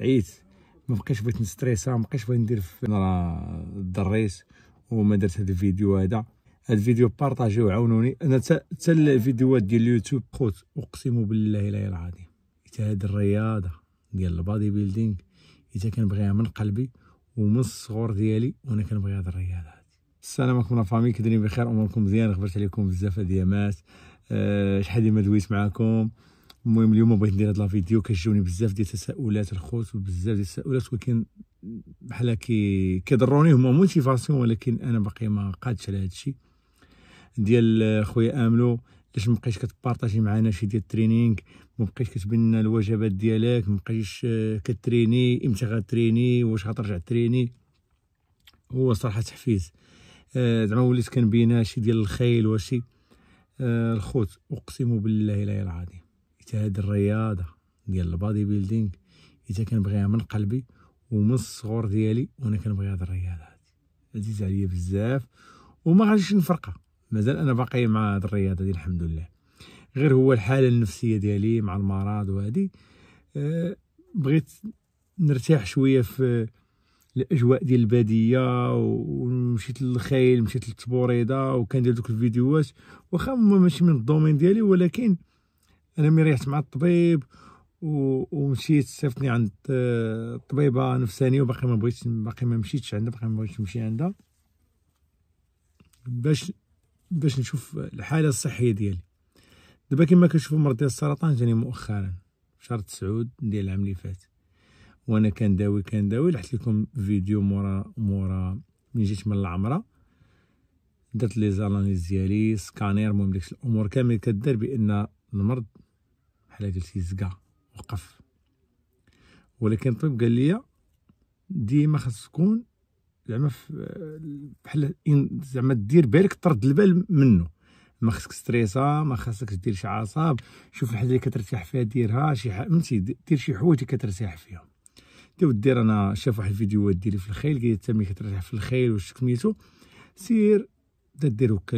عيت ما بقيتش بغيت نستريسا ما بقيتش بغيت ندير في الدريس وما درت هذا الفيديو هذا هذا الفيديو بارطاجيو عاونوني انا حتى الفيديوهات ديال اليوتيوب خوت اقسم بالله الاله العظيم حتى هذه الرياضه ديال البادي بيلدينغ حتى كنبغيها من قلبي ومن الصغر ديالي وانا كنبغي هذه الرياضه السلام عليكم لافامي كدرين بخير اموركم مزيان غبرت عليكم بزاف ديامات أه شحال ديما دويت معاكم المهم اليوم بغيت ندير هاد لا فيديو كيجيوني بزاف ديال التساؤلات الخوت وبزاف ديال التساؤلات ولكن بحال كي كيضروني هما موتيفاسيون ولكن انا باقي ما قادش على هادشي ديال خويا املو علاش ما بقيتش كتبارطاجي معنا شي ديال الترينينغ ما بقيتش كتبين لنا الوجبات ديالك ما بقيتش آه، كتريني امتى غتريني واش غترجع تريني هو صراحه تحفيز آه، زعما وليت كنبينها شي ديال الخيل وشي آه، الخوت اقسم بالله لا العظيم حتى هاد الرياضه ديال البادي بيلدينغ حتى كنبغيها من قلبي ومن الصغر ديالي وانا كنبغي هاد الرياضه هادي عزيزه عليا بزاف وما غاديش نفرقها مازال انا باقي مع هاد الرياضه دي الحمد لله غير هو الحاله النفسيه ديالي مع المرض وهادي آه، بغيت نرتاح شويه في الاجواء ديال الباديه ومشيت للخيل مشيت للتبوريضه وكندير دوك الفيديوهات واخا ماشي من الدومين ديالي ولكن انا ملي ريحت مع الطبيب و... ومشيت صيفطني عند آه، طبيبه نفسانيه وباقي ما بغيتش باقي ما مشيتش عندها باقي ما بغيتش نمشي عندها باش باش نشوف الحاله الصحيه ديالي دابا كما كنشوفوا ديال السرطان جاني مؤخرا شهر تسعود ديال العام اللي فات وانا كنداوي كنداوي لحت لكم فيديو مورا مورا من جيت من العمره درت لي زالانيز ديالي سكانير المهم داك الامور كامل كدار بان المرض بحال قال شي زكا وقف ولكن الطبيب قال لي ديما خاص تكون زعما بحال زعما دير بالك طرد البال منه ما خاصك ستريسا ما خاصكش دير شي عصاب شوف الحاجه اللي كترتاح فيها ديرها شي فهمتي دير شي حوايج اللي كترتاح فيهم دي ودي رانا شاف واحد الفيديوهات ديالي في الخيل قال تمي كترتاح في الخيل واش سميتو سير بدا دير هكا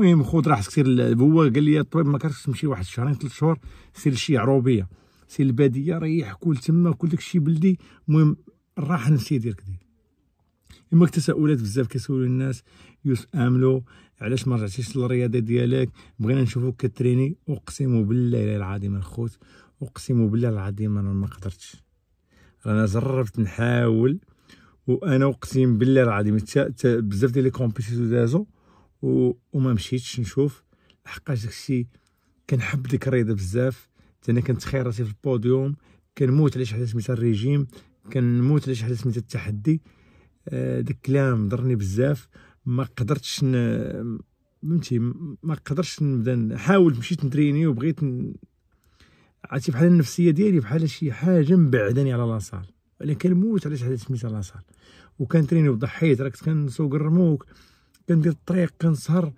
المهم خذ راحتك سير هو قال لي الطبيب ما كرهتش تمشي واحد شهرين ثلاث شهور سير لشي عروبيه سير الباديه ريح كل تما كل داكشي بلدي المهم الراحه النفسيه ديالك دير اما تساؤلات بزاف كيسولوا الناس يوسف املو علاش ما رجعتيش للرياضه ديالك بغينا نشوفوك كتريني اقسم بالله العظيم الخوت اقسم بالله العظيم انا ما قدرتش انا جربت نحاول وانا اقسم بالله العظيم بزاف ديال لي كومبيتيتور دازو و... وما مشيتش نشوف لحقاش داكشي كنحب ديك الرياضه بزاف انا كنتخيل راسي في البوديوم كنموت على شي حاجه سميتها الريجيم كنموت على شي حاجه سميتها التحدي آه داك الكلام ضرني بزاف ما قدرتش فهمتي ما قدرتش نبدا حاولت مشيت نتريني وبغيت ن... عرفتي بحال النفسيه ديالي بحال شي حاجه مبعداني على لاصال انا كنموت على شي حاجه سميتها لاصال وكنتريني وضحيت راك كنت كنسوق الرموك كندير الطريق كنسهر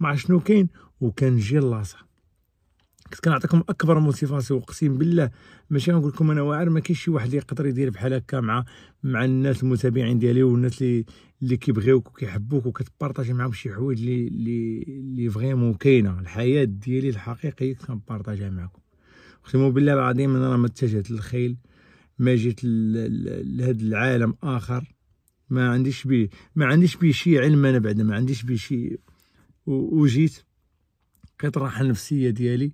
مع شنو كاين وكنجي لاصا كنت كنعطيكم اكبر موتيفاسيون اقسم بالله ماشي غنقول لكم انا واعر ما كاينش شي واحد اللي يقدر يدير بحال هكا مع مع الناس المتابعين ديالي والناس اللي اللي كيبغيوك وكيحبوك وكتبارطاجي معاهم شي حوايج اللي اللي اللي فريمون كاينه الحياه ديالي الحقيقيه كنبارطاجيها معكم اقسم بالله العظيم انا راه ما اتجهت للخيل ما جيت لهذا العالم اخر ما عنديش بيه ما عنديش بيه شي علم انا بعد ما عنديش بيه شي وجيت الراحة النفسيه ديالي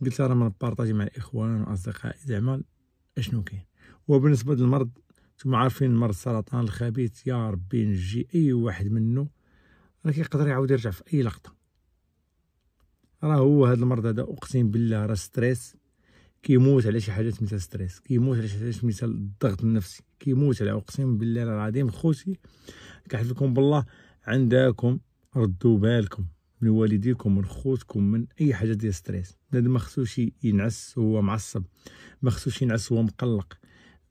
قلت راه ما نبارطاجي مع الاخوان واصدقائي زعما اشنو كاين وبالنسبه للمرض نتوما عارفين مرض السرطان الخبيث يا ربي نجي اي واحد منه راه كيقدر يعاود يرجع في اي لقطه راه هو هذا المرض هذا اقسم بالله راه ستريس كيموت على شي حاجات سميتها ستريس كيموت على شي حاجات سميتها الضغط النفسي كيموت على اقسم بالله العظيم خوتي كنحلفكم بالله عندكم ردوا بالكم من والديكم من خوتكم من اي حاجه ديال ستريس هذا ما خصوش ينعس وهو معصب ما خصوش ينعس وهو مقلق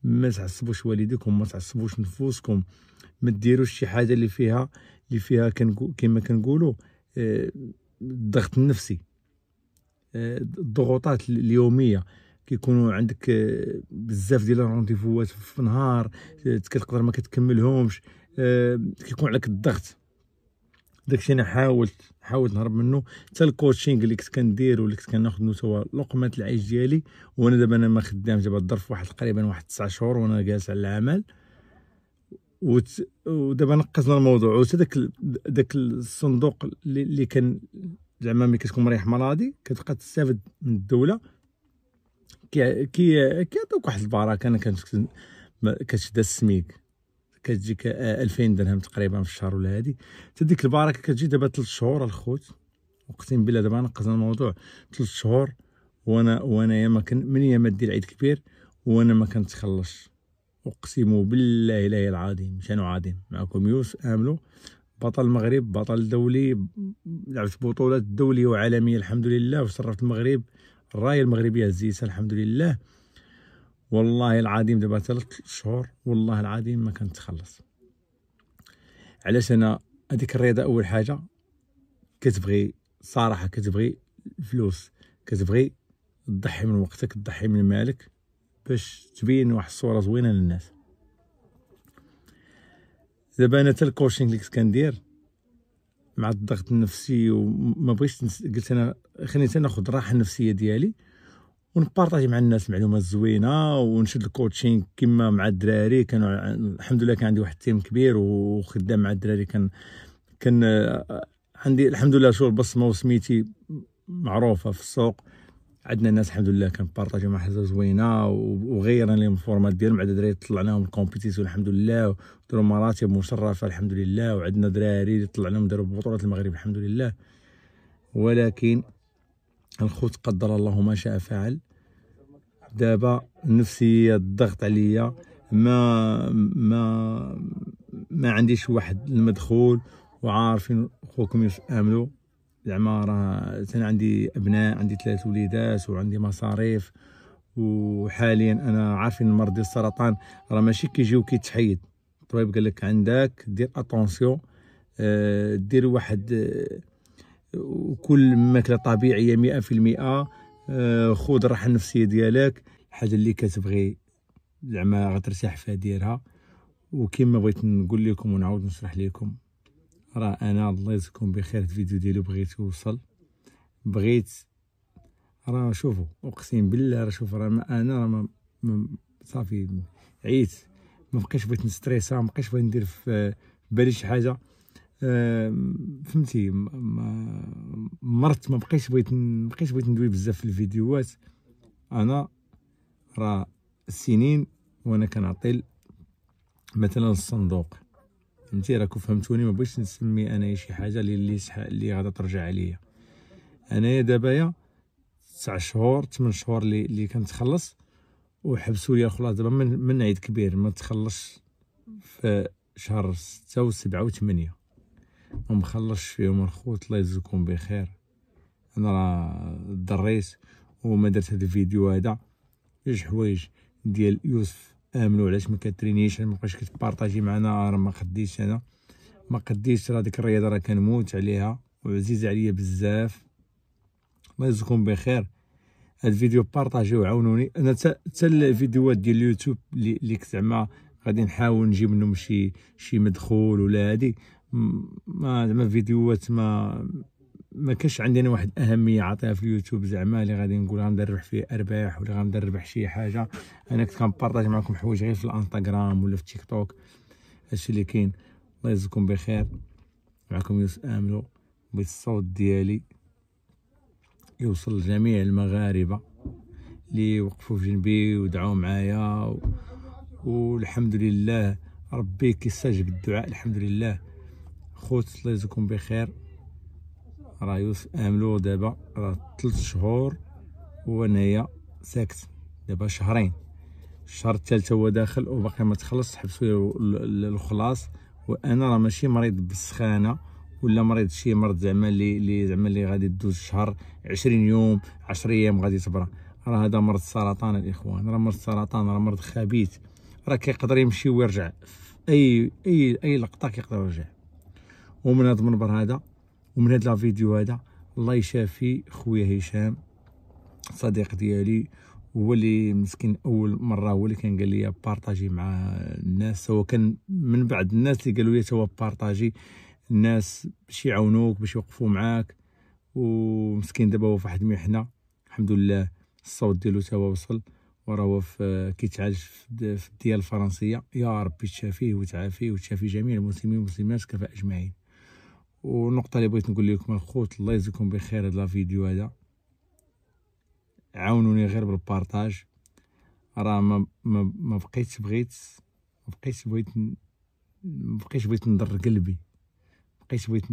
ما تعصبوش والديكم ما تعصبوش نفوسكم ما ديروش شي حاجه اللي فيها اللي فيها كما كنقولوا آه، الضغط النفسي الضغوطات اليوميه كيكونوا عندك آه، بزاف ديال الرونديفوات في النهار كتقدر ما كتكملهمش آه، كيكون عليك الضغط داكشي انا حاولت حاولت نهرب منه حتى الكوتشينغ اللي كنت كندير واللي كنت كناخذ منه لقمه العيش ديالي وانا دابا انا ما خدام دابا الظرف واحد تقريبا واحد 9 شهور وانا جالس على العمل ودابا نقصنا الموضوع وداك داك الصندوق اللي كان زعما ملي كتكون مريح مرادي كتبقى تستافد من الدوله كي كي كيعطيوك واحد البركه انا كنت كتشد السميك كتجيك 2000 درهم تقريبا في الشهر ولا هادي تا ديك البركه كتجي دابا 3 شهور الخوت اقسم بالله دابا نقصنا الموضوع 3 شهور وانا وانا ياما كن من ياما دير عيد كبير وانا ما كنتخلصش اقسم بالله اله العظيم شنو عظيم معكم يوسف املو بطل مغرب بطل دولي لعبت بطولات دولية وعالمية الحمد لله وشرفت المغرب الراية المغربية الزيسة الحمد لله والله العظيم دابا ثلاث شهور والله العظيم ما كنتخلص علاش انا هذيك الرياضة اول حاجة كتبغي صراحة كتبغي الفلوس كتبغي تضحي من وقتك تضحي من مالك باش تبين واحد الصورة زوينة للناس دابا انا حتى الكوتشينغ اللي كنت كندير مع الضغط النفسي وما بغيتش قلت انا خليني حتى ناخذ الراحه النفسيه ديالي ونبارطاجي مع الناس معلومات زوينه ونشد الكوتشينغ كما مع الدراري كانوا الحمد لله كان عندي واحد التيم كبير وخدام مع الدراري كان كان عندي الحمد لله شغل بصمه وسميتي معروفه في السوق عندنا ناس الحمد لله كان بارطاجي مع حاجه زوينه وغيرنا لهم الفورمات ديالهم عندنا دراري طلعناهم الكومبيتيسيون الحمد لله وداروا مراتب مشرفه الحمد لله وعندنا دراري اللي طلعناهم داروا بطولات المغرب الحمد لله ولكن الخوت قدر الله ما شاء فعل دابا نفسية الضغط عليا ما ما ما عنديش واحد المدخول وعارفين خوكم املو زعما راه انا عندي ابناء عندي ثلاث وليدات وعندي مصاريف وحاليا انا عارفين مرض السرطان راه ماشي كيجي وكيتحيد الطبيب قال لك عندك دير اتونسيون آه دير واحد آه وكل ماكله طبيعيه 100% آه خذ الراحه النفسيه ديالك الحاجه اللي كتبغي زعما غترتاح فيها ديرها وكما بغيت نقول لكم ونعاود نشرح لكم راه انا الله يجزيكم بخير الفيديو ديالو بغيت يوصل بغيت راه شوفوا اقسم بالله راه شوف راه انا راه صافي عييت ما بقيتش بغيت نستريسا ما بقيتش بغيت ندير في بالي شي حاجه فهمتي مرت ما بقيتش بغيت ما بقيتش بغيت ندوي بزاف في الفيديوهات انا راه سنين وانا كنعطي مثلا الصندوق فهمتي راكم فهمتوني ما بغيتش نسمي انا شي حاجه اللي اللي غادا ترجع عليا انايا دابايا تسع شهور 8 شهور اللي اللي كنتخلص وحبسوا لي خلاص دابا من, من عيد كبير ما تخلصش في شهر ستة و وثمانية ما مخلصش فيهم الخوت الله يجزيكم بخير انا راه ضريت وما درت هذا الفيديو هذا جوج حوايج ديال يوسف امنوا علاش ما كترينيش ما بقاش كتبارطاجي معنا راه ما قديش انا ما قديش راه ديك الرياضه راه كنموت عليها وعزيزه عليا بزاف الله يجزيكم بخير هاد الفيديو بارطاجيو عاونوني انا حتى الفيديوهات ديال اليوتيوب اللي زعما غادي نحاول نجيب منهم شي شي مدخول ولا هادي ما زعما فيديوهات ما ما كانش عندنا واحد اهميه عاطيها في اليوتيوب زعما اللي غادي نقول غندربح فيه ارباح ولا غندربح شي حاجه انا كنت كنبارطاج معكم حوايج غير في الانستغرام ولا في تيك توك هادشي اللي كاين الله يجزيكم بخير معكم يوسف املو بالصوت ديالي يوصل لجميع المغاربه اللي وقفوا في جنبي ودعوا معايا و... والحمد لله ربي كيستجب الدعاء الحمد لله خوت الله يجزيكم بخير راه يوسف املو دابا راه تلت شهور وانايا ساكت دابا شهرين الشهر الثالث هو داخل وباقي ما تخلص حبسوا الخلاص وانا راه ماشي مريض بالسخانه ولا مريض شي مرض زعما اللي لي زعما اللي غادي دوز شهر 20 يوم 10 ايام غادي تبرى راه هذا مرض السرطان الاخوان راه مرض السرطان راه مرض خبيث راه كيقدر يمشي ويرجع اي اي اي لقطه كيقدر يرجع ومن هذا المنبر هذا ومن هاد لا فيديو هذا الله يشافي خويا هشام صديق ديالي هو اللي مسكين اول مره هو اللي كان قال لي بارطاجي مع الناس هو كان من بعد الناس اللي قالوا لي توا بارطاجي الناس باش يعاونوك باش يوقفوا معاك ومسكين دابا هو في واحد المحنه الحمد لله الصوت ديالو توا وصل وراه في كيتعالج في الديار الفرنسيه يا ربي تشافيه وتعافيه وتشافي جميع المسلمين والمسلمات كفاء اجمعين والنقطه اللي بغيت نقول لكم الخوت الله يجزيكم بخير هذا الفيديو هذا عاونوني غير بالبارطاج راه ما ما, ما بقيتش بغيت ما بقيتش بغيت ما بقيتش بغيت نضر قلبي بقيت بغيت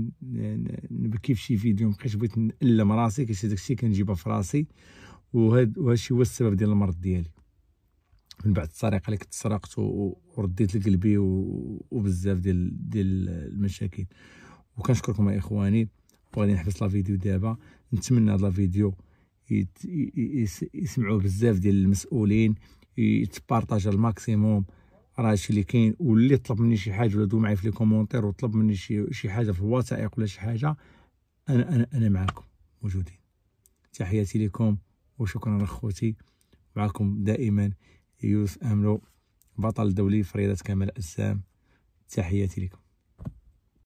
نبكي في شي فيديو ما بقيتش بغيت نألم راسي كاش داكشي كنجيبها في راسي وهاد وهادشي هو السبب ديال المرض ديالي من بعد السرقه اللي كنت سرقت ورديت لقلبي وبزاف ديال ديال المشاكل وكنشكركم يا اخواني وغادي نحبس لا فيديو دابا نتمنى هاد لا فيديو يسمعوه بزاف ديال المسؤولين يتبارطاج الماكسيموم راه هادشي اللي كاين واللي طلب مني شي حاجه ولا دو معايا في لي كومونتير وطلب مني شي شي حاجه في الوثائق ولا شي حاجه انا انا انا معاكم موجودين تحياتي لكم وشكرا لاخوتي معكم دائما يوسف املو بطل دولي فريدة كمال اجسام تحياتي لكم